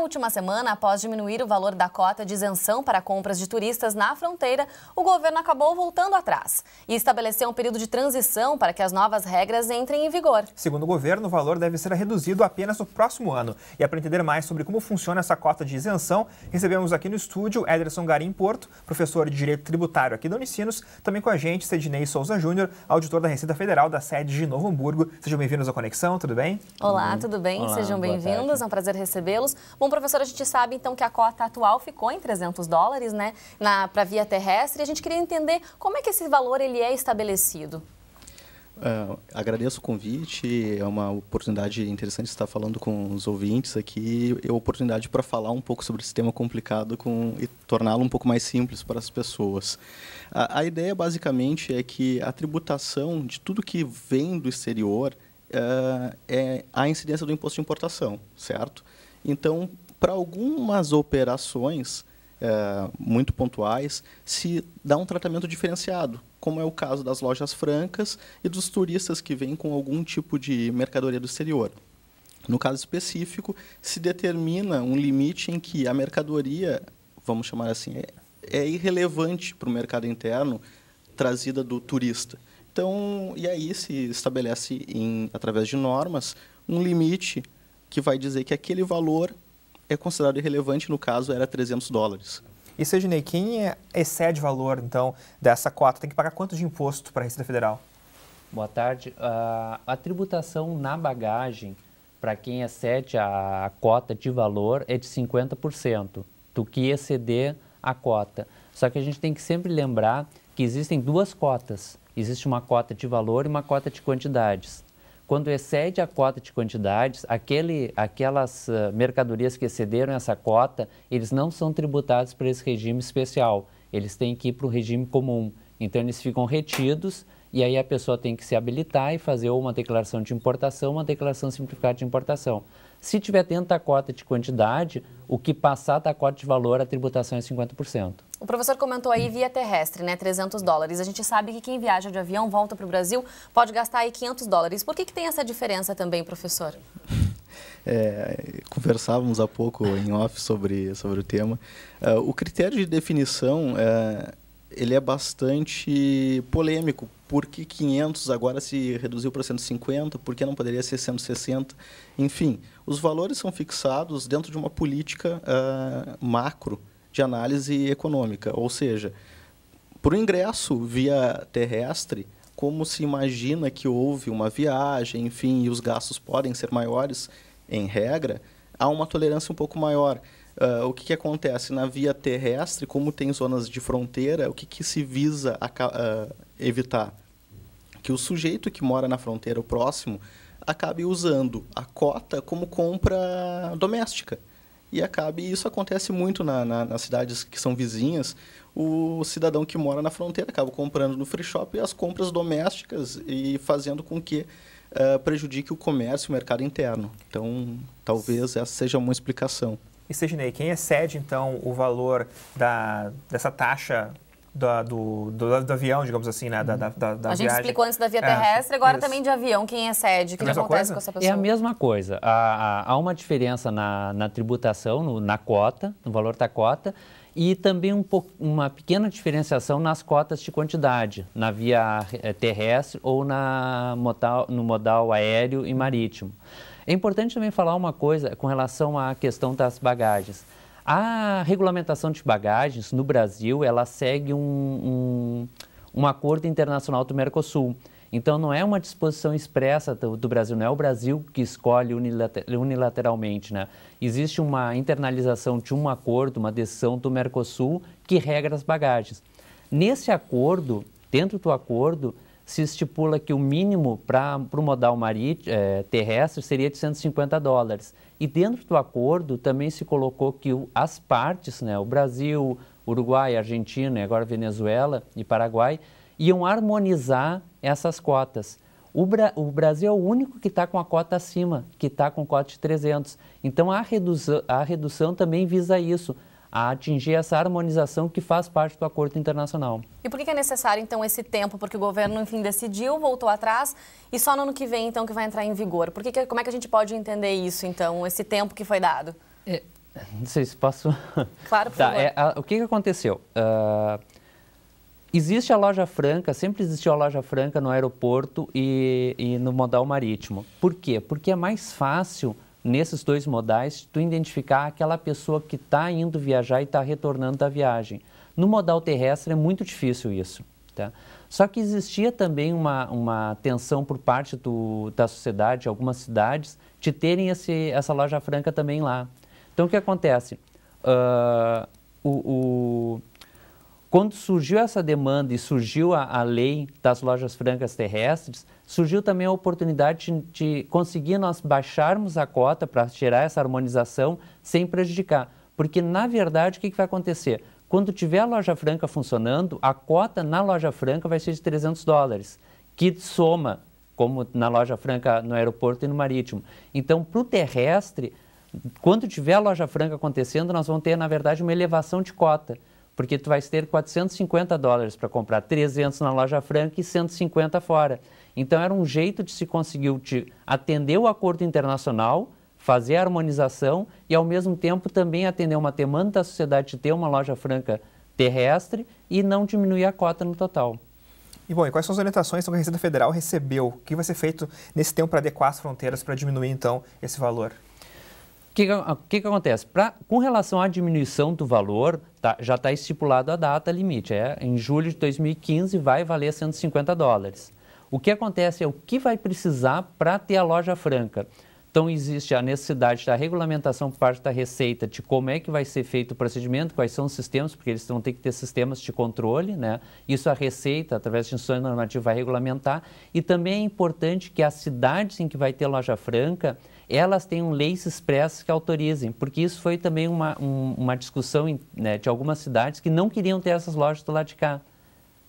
Na última semana, após diminuir o valor da cota de isenção para compras de turistas na fronteira, o governo acabou voltando atrás e estabeleceu um período de transição para que as novas regras entrem em vigor. Segundo o governo, o valor deve ser reduzido apenas no próximo ano. E para entender mais sobre como funciona essa cota de isenção, recebemos aqui no estúdio Ederson Garim Porto, professor de Direito Tributário aqui da Unicinos, também com a gente Sednei Souza Júnior, auditor da Receita Federal da sede de Novo Hamburgo. Sejam bem-vindos à Conexão, tudo bem? Olá, tudo bem? Olá, Sejam bem-vindos, é um prazer recebê-los. Bom, professor, a gente sabe então que a cota atual ficou em 300 dólares, né, para via terrestre. E a gente queria entender como é que esse valor ele é estabelecido. Uh, agradeço o convite, é uma oportunidade interessante estar falando com os ouvintes aqui, a é oportunidade para falar um pouco sobre esse tema complicado com, e torná-lo um pouco mais simples para as pessoas. A, a, ideia basicamente é que a tributação de tudo que vem do exterior uh, é a incidência do imposto de importação, certo? Então, para algumas operações é, muito pontuais, se dá um tratamento diferenciado, como é o caso das lojas francas e dos turistas que vêm com algum tipo de mercadoria do exterior. No caso específico, se determina um limite em que a mercadoria, vamos chamar assim, é, é irrelevante para o mercado interno trazida do turista. Então, e aí se estabelece em, através de normas um limite que vai dizer que aquele valor é considerado irrelevante, no caso era 300 dólares. E seu quem é, excede o valor, então, dessa cota, tem que pagar quanto de imposto para a Receita Federal? Boa tarde. Uh, a tributação na bagagem, para quem excede a cota de valor, é de 50% do que exceder a cota. Só que a gente tem que sempre lembrar que existem duas cotas. Existe uma cota de valor e uma cota de quantidades quando excede a cota de quantidades, aquele, aquelas ah, mercadorias que excederam essa cota, eles não são tributados para esse regime especial, eles têm que ir para o regime comum. Então, eles ficam retidos e aí a pessoa tem que se habilitar e fazer ou uma declaração de importação, uma declaração simplificada de importação. Se tiver dentro da cota de quantidade, o que passar da cota de valor, a tributação é 50%. O professor comentou aí via terrestre, né, 300 dólares. A gente sabe que quem viaja de avião, volta para o Brasil, pode gastar aí 500 dólares. Por que, que tem essa diferença também, professor? É, conversávamos há pouco em off sobre, sobre o tema. Uh, o critério de definição uh, ele é bastante polêmico. Por que 500 agora se reduziu para 150? Por que não poderia ser 160? Enfim, os valores são fixados dentro de uma política uh, macro de análise econômica, ou seja, para o ingresso via terrestre, como se imagina que houve uma viagem, enfim, e os gastos podem ser maiores, em regra, há uma tolerância um pouco maior. Uh, o que, que, acontece na via terrestre, como tem zonas de fronteira, o que, que se visa a, uh, ah, evitar? Que o sujeito que mora na fronteira, o próximo, acabe usando a cota como compra doméstica. E acabe, isso acontece muito na, na, nas cidades que são vizinhas, o cidadão que mora na fronteira acaba comprando no free shop as compras domésticas e fazendo com que uh, prejudique o comércio e o mercado interno. Então, talvez essa seja uma explicação. E Seginei, quem excede então o valor da, dessa taxa da, do, do, do, avião, digamos assim, né? Da, uhum. da, da, da a gente explicou antes da via é, terrestre, é, agora isso. também de avião, quem excede, o que, é que acontece coisa? com essa pessoa? É a mesma coisa. Há, há uma diferença na, na tributação, no, na cota, no valor da cota, e também um uma pequena diferenciação nas cotas de quantidade, na via eh, terrestre ou na modal, no modal aéreo e marítimo. É importante também falar uma coisa com relação à questão das bagagens. A regulamentação de bagagens no Brasil, ela segue um, um, um acordo internacional do Mercosul. Então, não é uma disposição expressa do, do, Brasil, não é o Brasil que escolhe unilater, unilateralmente. Né? Existe uma internalização de um acordo, uma decisão do Mercosul que regra as bagagens. Nesse acordo, dentro do acordo, se estipula que o mínimo para o modal marítimo, é, terrestre seria de 150 dólares. E dentro do acordo também se colocou que as partes, né, o Brasil, Uruguai, Argentina e agora Venezuela e Paraguai, iam harmonizar essas cotas. O, Bra o Brasil é o único que está com a cota acima, que está com cota de 300. Então a, redução, a redução também visa isso, a atingir essa harmonização que faz parte do acordo internacional. E por que é necessário, então, esse tempo? Porque o governo, enfim, decidiu, voltou atrás e só no ano que vem, então, que vai entrar em vigor. Por que, como é que a gente pode entender isso, então, esse tempo que foi dado? É, não sei se posso... Claro, por tá, favor. É, a, o que, que aconteceu? Uh, existe a loja franca, sempre existiu a loja franca no aeroporto e, e no modal marítimo. Por quê? Porque é mais fácil nesses dois modais, tu identificar aquela pessoa que está indo viajar e está retornando da viagem. No modal terrestre é muito difícil isso. Tá? Só que existia também uma, uma tensão por parte do, da sociedade, algumas cidades, de terem esse, essa loja franca também lá. Então, o que acontece? Uh, o, o, quando surgiu essa demanda e surgiu a, a lei das lojas francas terrestres, surgiu também a oportunidade de, de conseguir nós baixarmos a cota para gerar essa harmonização sem prejudicar. Porque, na verdade, o que, que vai acontecer? Quando tiver a loja franca funcionando, a cota na loja franca vai ser de 300 dólares, que soma, como na loja franca no aeroporto e no marítimo. Então, para o terrestre, quando tiver a loja franca acontecendo, nós vamos ter, na verdade, uma elevação de cota porque tu vais ter 450 dólares para comprar 300 na loja franca e 150 fora. Então era um jeito de se conseguir te atender o acordo internacional, fazer a harmonização e ao mesmo tempo também atender uma demanda da sociedade de ter uma loja franca terrestre e não diminuir a cota no total. E bom, e quais são as orientações que a Receita Federal recebeu? O que vai ser feito nesse tempo para adequar as fronteiras para diminuir então esse valor? O que, ah, que, que, acontece? Pra, com relação à diminuição do valor, tá, já está estipulado a data limite. É, em julho de 2015 vai valer 150 dólares. O que acontece é o que vai precisar para ter a loja franca. Então, existe a necessidade da regulamentação por parte da Receita de como é que vai ser feito o procedimento, quais são os sistemas, porque eles vão ter que ter sistemas de controle, né? Isso a Receita, através de instruções normativas, vai regulamentar. E também é importante que as cidades em que vai ter loja franca, elas tenham leis expressas que autorizem, porque isso foi também uma, um, uma discussão né, de algumas cidades que não queriam ter essas lojas do lado de cá.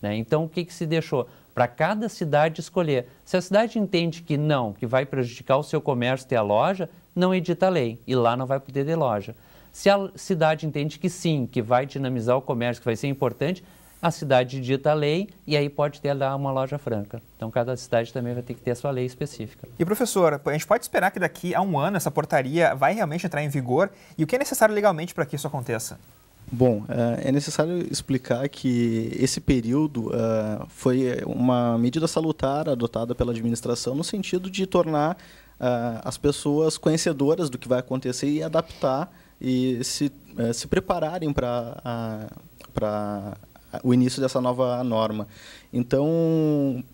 Né? Então, o que, que se deixou? Para cada cidade escolher. Se a cidade entende que não, que vai prejudicar o seu comércio ter a loja, não edita a lei e lá não vai poder ter loja. Se a cidade entende que sim, que vai dinamizar o comércio, que vai ser importante, a cidade dita a lei e aí pode ter lá uma loja franca. Então, cada cidade também vai ter que ter a sua lei específica. E, professor, a gente pode esperar que daqui a um ano essa portaria vai realmente entrar em vigor? E o que é necessário legalmente para que isso aconteça? Bom, eh, é necessário explicar que esse período eh, foi uma medida salutar adotada pela administração no sentido de tornar eh, as pessoas conhecedoras do que vai acontecer e adaptar e se, se prepararem para para o início dessa nova norma. Então,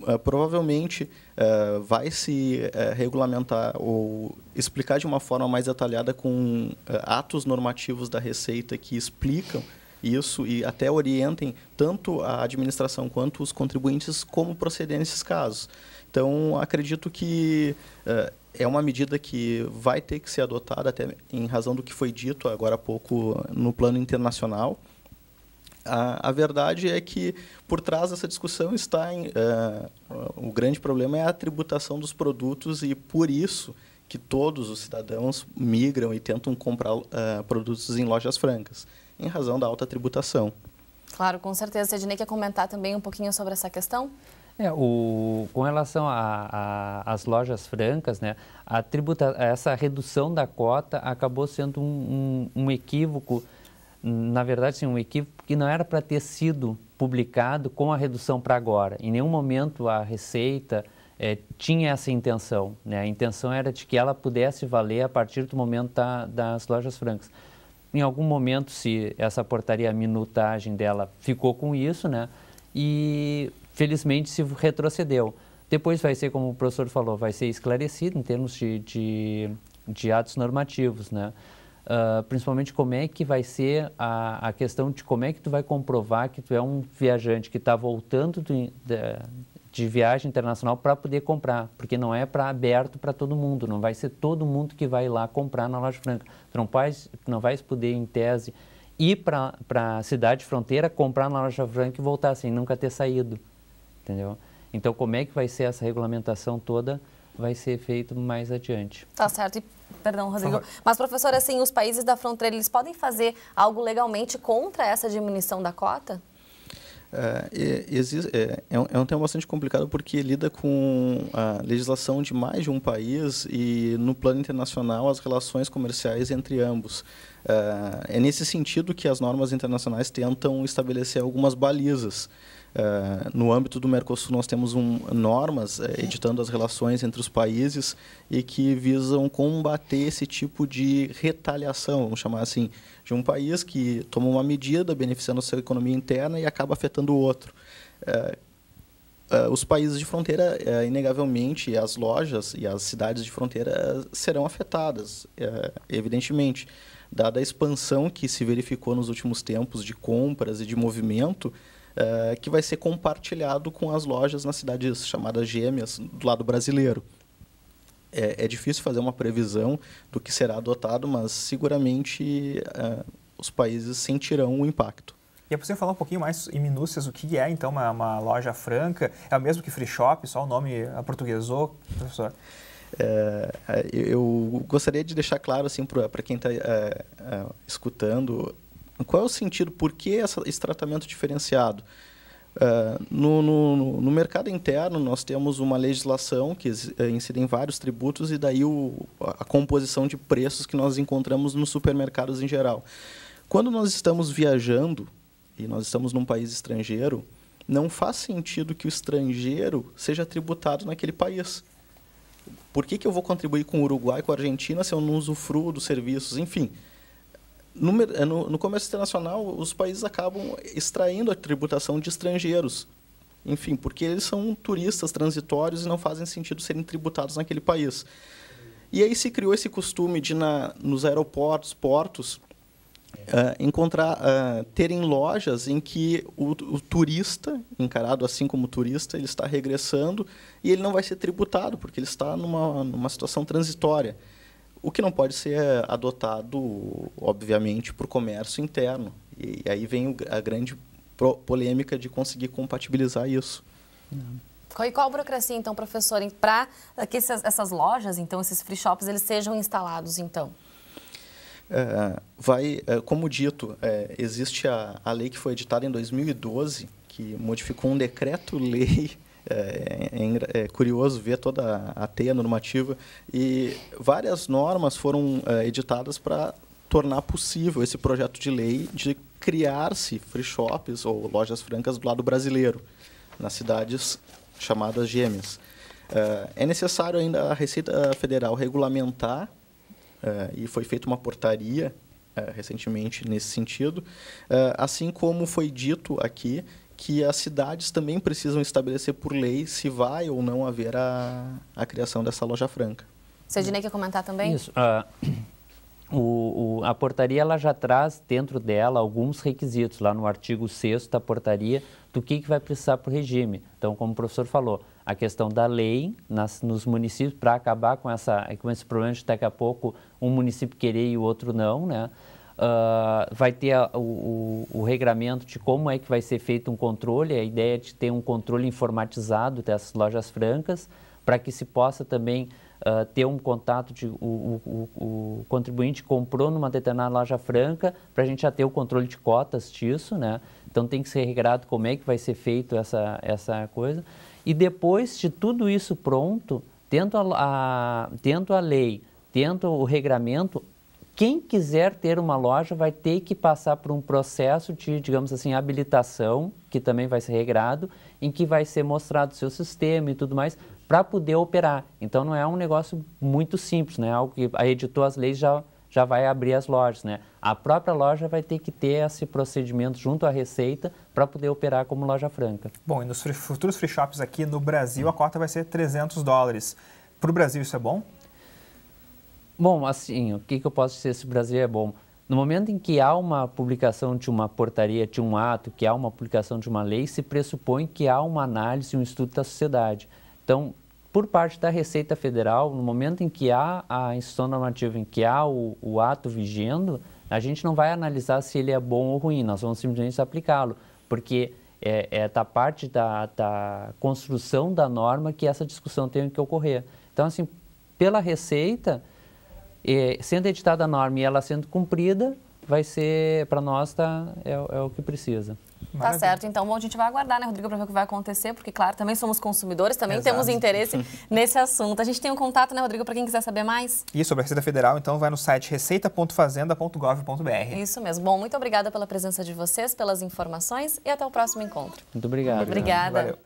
uh, provavelmente uh, vai se uh, regulamentar ou explicar de uma forma mais detalhada com atos normativos da Receita que explicam isso e até orientem tanto a administração quanto os contribuintes como proceder nesses casos. Então, acredito que é uma medida que vai ter que ser adotada, até em razão do que foi dito agora há pouco no plano internacional. A, a verdade é que por trás dessa discussão está em, uh, o grande problema é a tributação dos produtos e por isso que todos os cidadãos migram e tentam comprar uh, produtos em lojas francas, em razão da alta tributação. Claro, com certeza. Ednei quer comentar também um pouquinho sobre essa questão? É, o, com relação às lojas francas, né, a tributa, essa redução da cota acabou sendo um, um, um equívoco na verdade, sim, um equívoco que não era para ter sido publicado com a redução para agora. Em nenhum momento a Receita é, tinha essa intenção. Né? A intenção era de que ela pudesse valer a partir do momento da, das lojas francas. Em algum momento, se essa portaria, a minutagem dela ficou com isso, né? e felizmente se retrocedeu. Depois vai ser, como o professor falou, vai ser esclarecido em termos de, de, de atos normativos. Né? Uh, principalmente como é que vai ser a, a questão de como é que tu vai comprovar que tu é um viajante que está voltando de, de, de, viagem internacional para poder comprar, porque não é para aberto para todo mundo, não vai ser todo mundo que vai lá comprar na loja franca. Tu não, vai não vais poder, em tese, ir para a cidade fronteira, comprar na loja franca e voltar sem nunca ter saído, entendeu? Então, como é que vai ser essa regulamentação toda vai ser feito mais adiante. Tá certo. E, perdão, Rodrigo. Mas, professor, assim, os países da fronteira, eles podem fazer algo legalmente contra essa diminuição da cota? É, é, é, um, é, um, tema bastante complicado porque lida com a legislação de mais de um país e, no plano internacional, as relações comerciais entre ambos. É, é nesse sentido que as normas internacionais tentam estabelecer algumas balizas. Uh, no âmbito do Mercosul, nós temos um, normas uh, editando as relações entre os países e que visam combater esse tipo de retaliação, vamos chamar assim, de um país que toma uma medida beneficiando a sua economia interna e acaba afetando o outro. Uh, os países de fronteira, uh, inegavelmente, as lojas e as cidades de fronteira serão afetadas, evidentemente. Dada a expansão que se verificou nos últimos tempos de compras e de movimento, eh, que vai ser compartilhado com as lojas nas cidades chamadas gêmeas do lado brasileiro. É, é difícil fazer uma previsão do que será adotado, mas seguramente uh, os países sentirão o impacto. E é possível falar um pouquinho mais em minúcias o que é, então, uma, uma loja franca? É o mesmo que free shop, só o nome aportuguesou, professor? É, eu gostaria de deixar claro assim, para quem está é, é, escutando qual é o sentido? Por que essa, esse tratamento diferenciado? Uh, no, no, no, mercado interno, nós temos uma legislação que é, incide em vários tributos e daí o, a composição de preços que nós encontramos nos supermercados em geral. Quando nós estamos viajando e nós estamos num país estrangeiro, não faz sentido que o estrangeiro seja tributado naquele país. Por que, que eu vou contribuir com o Uruguai, com a Argentina, se eu não usufruo dos serviços? Enfim, no, é, no, no comércio internacional, os países acabam extraindo a tributação de estrangeiros. Enfim, porque eles são turistas transitórios e não fazem sentido serem tributados naquele país. E aí se criou esse costume de, na, nos aeroportos, portos, Uh, encontrar uh, terem lojas em que o, o, turista encarado assim como turista ele está regressando e ele não vai ser tributado porque ele está numa, numa situação transitória o que não pode ser adotado, obviamente, para o comércio interno. E, e aí vem a grande polêmica de conseguir compatibilizar isso. qual E qual a burocracia, então, professor, para que essas, essas, lojas, então, esses free shops, eles sejam instalados, então? É, vai, é, como dito, é, existe a, a lei que foi editada em 2012, que modificou um decreto-lei é, é, é, curioso ver toda a teia normativa e várias normas foram é, editadas para tornar possível esse projeto de lei de criar-se free shops ou lojas francas do lado brasileiro nas cidades chamadas gêmeas. É, é necessário ainda a Receita Federal regulamentar é, e foi feita uma portaria é, recentemente nesse sentido, assim como foi dito aqui que as cidades também precisam estabelecer por lei se vai ou não haver a, a criação dessa loja franca. Sidney quer comentar também? Isso. Uh, o, o, a portaria ela já traz dentro dela alguns requisitos, lá no artigo 6 da portaria, do que, que vai precisar para o regime. Então, como o professor falou, a questão da lei nas, nos municípios para acabar com, essa, com esse problema de daqui a pouco um município querer e o outro não, né? Uh, vai ter a, o, o, regulamento regramento de como é que vai ser feito um controle, a ideia é de ter um controle informatizado dessas lojas francas, para que se possa também uh, ter um contato de o, o, o, contribuinte comprou numa determinada loja franca, para a gente já ter o controle de cotas disso, né? Então tem que ser regrado como é que vai ser feito essa, essa coisa. E depois de tudo isso pronto, tendo a, a, tendo a lei, tendo o regramento, quem quiser ter uma loja vai ter que passar por um processo de, digamos assim, habilitação, que também vai ser regrado, em que vai ser mostrado o seu sistema e tudo mais, para poder operar. Então não é um negócio muito simples, né? É algo que editou as leis já já vai abrir as lojas, né? A própria loja vai ter que ter esse procedimento junto à Receita para poder operar como loja franca. Bom, e nos futuros free shops aqui no Brasil, a cota vai ser 300 dólares. Para o Brasil isso é bom? Bom, assim, o que, que eu posso dizer se o Brasil é bom? No momento em que há uma publicação de uma portaria, de um ato, que há uma publicação de uma lei, se pressupõe que há uma análise, um estudo da sociedade. Então, por parte da Receita Federal, no momento em que há a instituição normativa, em que há o, o ato vigendo, a gente não vai analisar se ele é bom ou ruim, nós vamos simplesmente aplicá-lo, porque é, é da tá parte da, da construção da norma que essa discussão tem que ocorrer. Então, assim, pela Receita, e, é, sendo editada a norma e ela sendo cumprida, vai ser, para nós, tá, é, é o que precisa. Tá Maravilha. Tá certo. Então, bom, a gente vai aguardar, né, Rodrigo, para ver o que vai acontecer, porque, claro, também somos consumidores, também Exato. temos interesse nesse assunto. A gente tem um contato, né, Rodrigo, para quem quiser saber mais? isso sobre a Receita Federal, então, vai no site receita.fazenda.gov.br. Isso mesmo. Bom, muito obrigada pela presença de vocês, pelas informações e até o próximo encontro. Muito obrigado. Obrigada. Valeu.